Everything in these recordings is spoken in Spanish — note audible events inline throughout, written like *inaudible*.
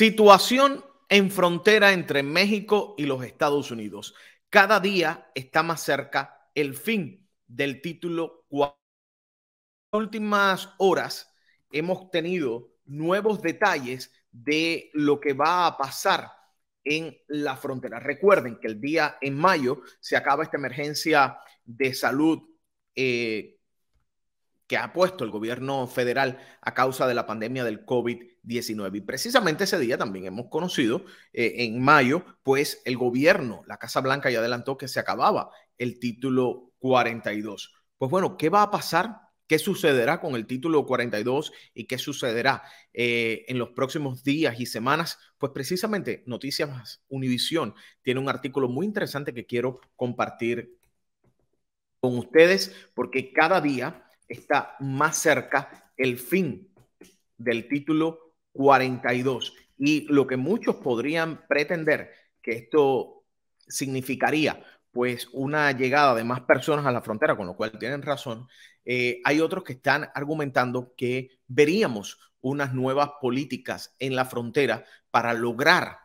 Situación en frontera entre México y los Estados Unidos. Cada día está más cerca el fin del título 4. En las últimas horas hemos tenido nuevos detalles de lo que va a pasar en la frontera. Recuerden que el día en mayo se acaba esta emergencia de salud eh, que ha puesto el gobierno federal a causa de la pandemia del COVID-19. Y precisamente ese día también hemos conocido, eh, en mayo, pues el gobierno, la Casa Blanca ya adelantó que se acababa el título 42. Pues bueno, ¿qué va a pasar? ¿Qué sucederá con el título 42 y qué sucederá eh, en los próximos días y semanas? Pues precisamente Noticias Univisión tiene un artículo muy interesante que quiero compartir con ustedes porque cada día está más cerca el fin del título 42 y lo que muchos podrían pretender que esto significaría pues una llegada de más personas a la frontera, con lo cual tienen razón, eh, hay otros que están argumentando que veríamos unas nuevas políticas en la frontera para lograr,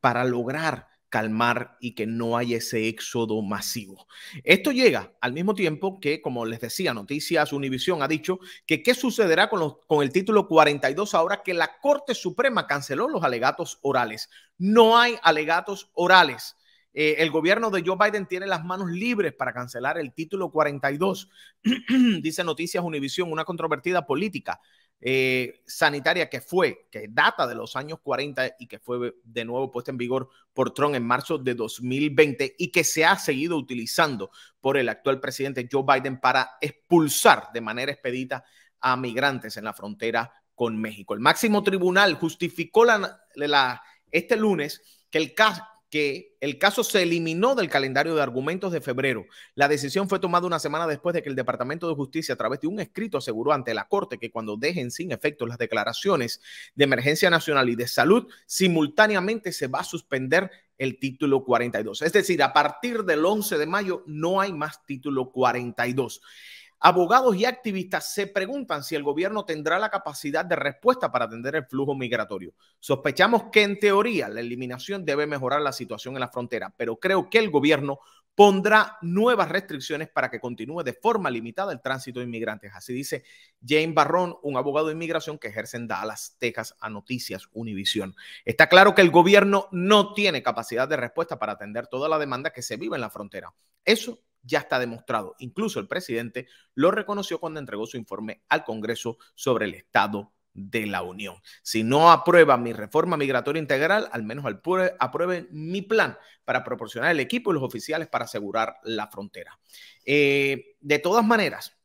para lograr calmar y que no haya ese éxodo masivo. Esto llega al mismo tiempo que, como les decía, Noticias Univisión ha dicho que qué sucederá con, el título 42 ahora que la Corte Suprema canceló los alegatos orales. No hay alegatos orales. Eh, el gobierno de Joe Biden tiene las manos libres para cancelar el título 42, *clears throat* dice Noticias Univisión, una controvertida política eh, sanitaria que fue, que data de los años 40 y que fue de nuevo puesta en vigor por Trump en marzo de 2020 y que se ha seguido utilizando por el actual presidente Joe Biden para expulsar de manera expedita a migrantes en la frontera con México. El máximo tribunal justificó la, este lunes que el caso que el caso se eliminó del calendario de argumentos de febrero. La decisión fue tomada una semana después de que el Departamento de Justicia, a través de un escrito, aseguró ante la Corte que cuando dejen sin efecto las declaraciones de emergencia nacional y de salud, simultáneamente se va a suspender el título 42. Es decir, a partir del 11 de mayo no hay más título 42. Abogados y activistas se preguntan si el gobierno tendrá la capacidad de respuesta para atender el flujo migratorio. Sospechamos que en teoría la eliminación debe mejorar la situación en la frontera, pero creo que el gobierno pondrá nuevas restricciones para que continúe de forma limitada el tránsito de inmigrantes. Así dice Jane Barrón, un abogado de inmigración que ejerce en Dallas, Texas, a Noticias Univisión. Está claro que el gobierno no tiene capacidad de respuesta para atender toda la demanda que se vive en la frontera. Eso ya está demostrado. Incluso el presidente lo reconoció cuando entregó su informe al Congreso sobre el estado de la Unión. Si no aprueba mi reforma migratoria integral, al menos aprueben mi plan para proporcionar el equipo y los oficiales para asegurar la frontera. Eh, de todas maneras,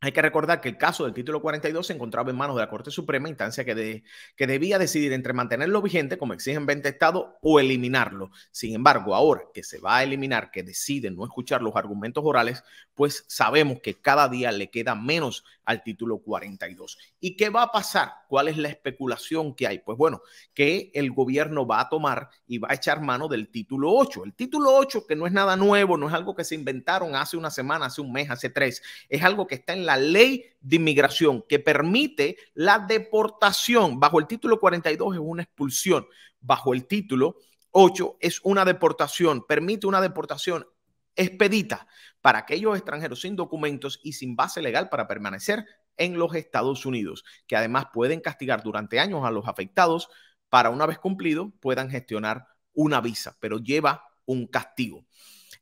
hay que recordar que el caso del título 42 se encontraba en manos de la Corte Suprema, instancia que, que debía decidir entre mantenerlo vigente, como exigen 20 estados, o eliminarlo. Sin embargo, ahora que se va a eliminar, que deciden no escuchar los argumentos orales, pues sabemos que cada día le queda menos al título 42. ¿Y qué va a pasar? ¿Cuál es la especulación que hay? Pues bueno, que el gobierno va a tomar y va a echar mano del título 8. El título 8, que no es nada nuevo, no es algo que se inventaron hace una semana, hace un mes, hace tres, es algo que está en la ley de inmigración que permite la deportación. Bajo el título 42 es una expulsión. Bajo el título 8 es una deportación. Permite una deportación expedita para aquellos extranjeros sin documentos y sin base legal para permanecer en los Estados Unidos, que además pueden castigar durante años a los afectados para una vez cumplido puedan gestionar una visa, pero lleva un castigo.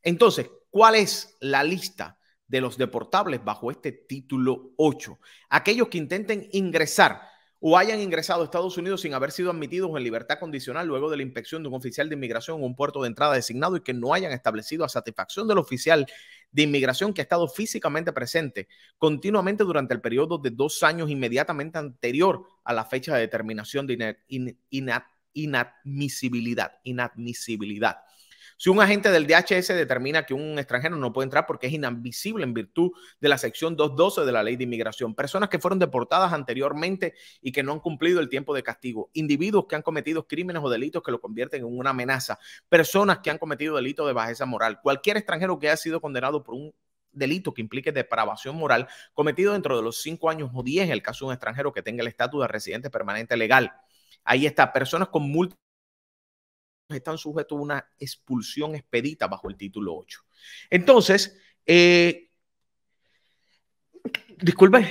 Entonces, ¿cuál es la lista de los deportables bajo este título 8. Aquellos que intenten ingresar o hayan ingresado a Estados Unidos sin haber sido admitidos en libertad condicional luego de la inspección de un oficial de inmigración en un puerto de entrada designado y que no hayan establecido a satisfacción del oficial de inmigración que ha estado físicamente presente continuamente durante el periodo de dos años inmediatamente anterior a la fecha de determinación de inadmisibilidad. Inadmisibilidad. Si un agente del DHS determina que un extranjero no puede entrar porque es inadmisible en virtud de la sección 212 de la ley de inmigración, personas que fueron deportadas anteriormente y que no han cumplido el tiempo de castigo, individuos que han cometido crímenes o delitos que lo convierten en una amenaza, personas que han cometido delitos de bajeza moral, cualquier extranjero que haya sido condenado por un delito que implique depravación moral cometido dentro de los cinco años o diez en el caso de un extranjero que tenga el estatus de residente permanente legal. Ahí está, personas con múltiples están sujetos a una expulsión expedita bajo el título 8. Entonces, eh, disculpe.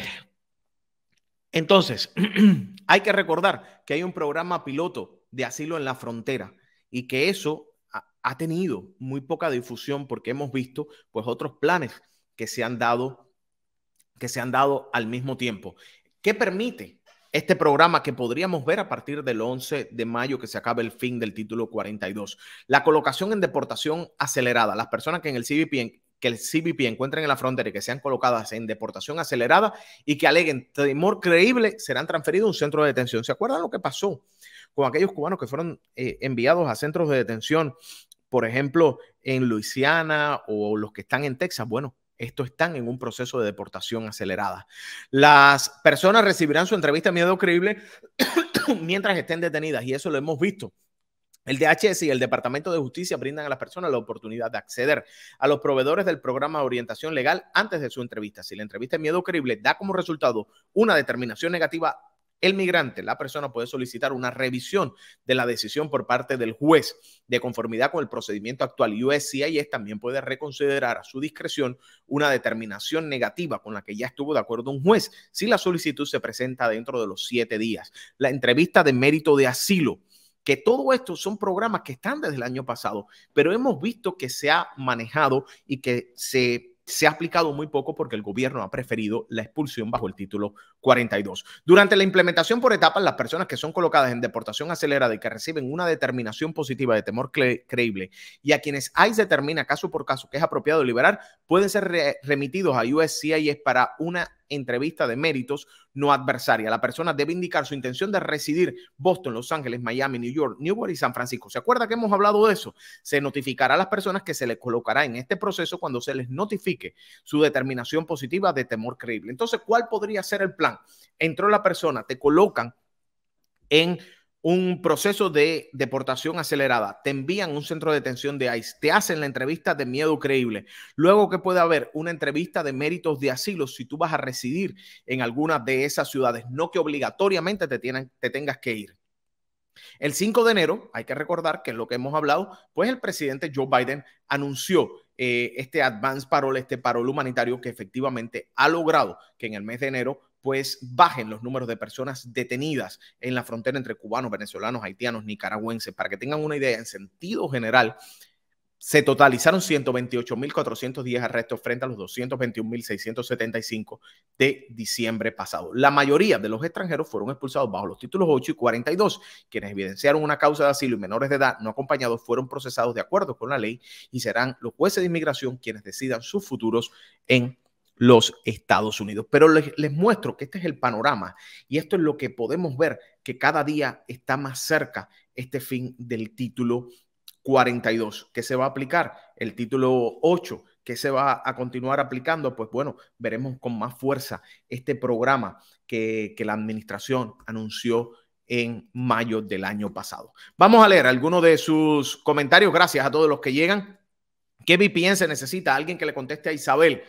Entonces, *clears throat* hay que recordar que hay un programa piloto de asilo en la frontera y que eso ha tenido muy poca difusión porque hemos visto pues otros planes que se han dado que se han dado al mismo tiempo. ¿Qué permite este programa que podríamos ver a partir del 11 de mayo que se acabe el fin del título 42. La colocación en deportación acelerada. Las personas que en el CBP que el encuentren en la frontera y que sean colocadas en deportación acelerada y que aleguen temor creíble serán transferidos a un centro de detención. ¿Se acuerdan lo que pasó con aquellos cubanos que fueron eh, enviados a centros de detención, por ejemplo, en Luisiana o los que están en Texas? Bueno, estos están en un proceso de deportación acelerada. Las personas recibirán su entrevista miedo creíble *coughs* mientras estén detenidas y eso lo hemos visto. El DHS y el Departamento de Justicia brindan a las personas la oportunidad de acceder a los proveedores del programa de orientación legal antes de su entrevista. Si la entrevista de miedo creíble da como resultado una determinación negativa el migrante, la persona puede solicitar una revisión de la decisión por parte del juez. De conformidad con el procedimiento actual, USCIS también puede reconsiderar a su discreción una determinación negativa con la que ya estuvo de acuerdo un juez si la solicitud se presenta dentro de los siete días. La entrevista de mérito de asilo que todo esto son programas que están desde el año pasado, pero hemos visto que se ha manejado y que se se ha aplicado muy poco porque el gobierno ha preferido la expulsión bajo el título 42. Durante la implementación por etapas, las personas que son colocadas en deportación acelerada y que reciben una determinación positiva de temor creíble y a quienes ICE determina caso por caso que es apropiado liberar, pueden ser remitidos a USCIS e para una entrevista de méritos, no adversaria. La persona debe indicar su intención de residir Boston, Los Ángeles, Miami, New York, York y San Francisco. ¿Se acuerda que hemos hablado de eso? Se notificará a las personas que se les colocará en este proceso cuando se les notifique su determinación positiva de temor creíble. Entonces, ¿cuál podría ser el plan? Entró la persona, te colocan en un proceso de deportación acelerada, te envían a un centro de detención de ICE, te hacen la entrevista de miedo creíble, luego que puede haber una entrevista de méritos de asilo si tú vas a residir en alguna de esas ciudades, no que obligatoriamente te, tienen, te tengas que ir. El 5 de enero, hay que recordar que es lo que hemos hablado, pues el presidente Joe Biden anunció eh, este Advance Parole, este parol humanitario que efectivamente ha logrado que en el mes de enero pues bajen los números de personas detenidas en la frontera entre cubanos, venezolanos, haitianos, nicaragüenses. Para que tengan una idea, en sentido general, se totalizaron 128.410 arrestos frente a los 221.675 de diciembre pasado. La mayoría de los extranjeros fueron expulsados bajo los títulos 8 y 42, quienes evidenciaron una causa de asilo y menores de edad no acompañados fueron procesados de acuerdo con la ley y serán los jueces de inmigración quienes decidan sus futuros en los Estados Unidos. Pero les, muestro que este es el panorama y esto es lo que podemos ver, que cada día está más cerca este fin del título 42, que se va a aplicar, el título 8, que se va a continuar aplicando, pues bueno, veremos con más fuerza este programa que, que la administración anunció en mayo del año pasado. Vamos a leer algunos de sus comentarios. Gracias a todos los que llegan. ¿Qué VPN se necesita? Alguien que le conteste a Isabel.